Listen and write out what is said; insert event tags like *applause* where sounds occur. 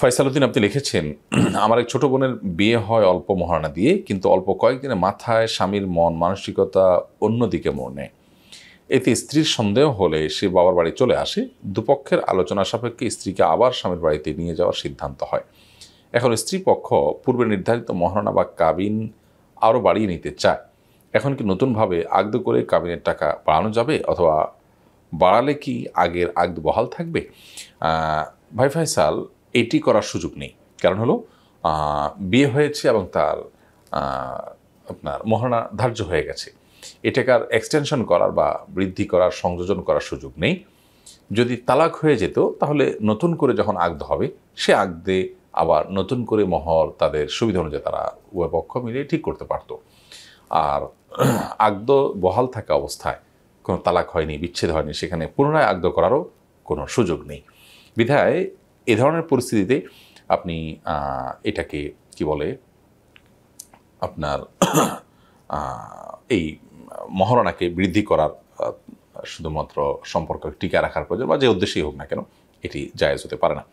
ফয়সালুদ্দিন আপনি লিখেছেন *clears throat* আমার এক ছোট বোনের বিয়ে হয় অল্প মহারণা দিয়ে কিন্তু অল্প কয়েকদিনে মাথায় স্বামীর মন মানসিকতা অন্যদিকে মোড় নেয় এতে স্ত্রীর সন্দেহ হলে সে বাবার বাড়ি চলে আসে দুপক্ষের আলোচনা সাপেক্ষে স্ত্রীকে আবার স্বামীর বাড়িতে নিয়ে যাওয়ার সিদ্ধান্ত হয় এখন স্ত্রী পক্ষ পূর্বে নির্ধারিত মহারণা বা কাবিন আরও বাড়িয়ে নিতে চায় এখন কি নতুনভাবে আগদু করে কাবিনের টাকা বাড়ানো যাবে অথবা বাড়ালে কি আগের আগদু বহাল থাকবে ভাই ফাইসাল এটি করার সুযোগ নেই কারণ হলো বিয়ে হয়েছে এবং তার আপনার মহানা ধার্য হয়ে গেছে এটাকে আর এক্সটেনশন করার বা বৃদ্ধি করার সংযোজন করার সুযোগ নেই যদি তালাক হয়ে যেত তাহলে নতুন করে যখন আগদ হবে সে আগদে আবার নতুন করে মহর তাদের সুবিধা অনুযায়ী তারা উভয় পক্ষ মিলিয়ে ঠিক করতে পারত আর *clears throat* আগদ বহাল থাকা অবস্থায় কোনো তালাক হয়নি বিচ্ছেদ হয়নি সেখানে পুনরায় আগদ করারও কোনো সুযোগ নেই বিধায় এ ধরনের পরিস্থিতিতে আপনি এটাকে কি বলে আপনার এই মহারণাকে বৃদ্ধি করার শুধুমাত্র সম্পর্ক টিকা রাখার প্রয়োজন বা যে উদ্দেশ্যেই হোক না কেন এটি জায়জ হতে পারে না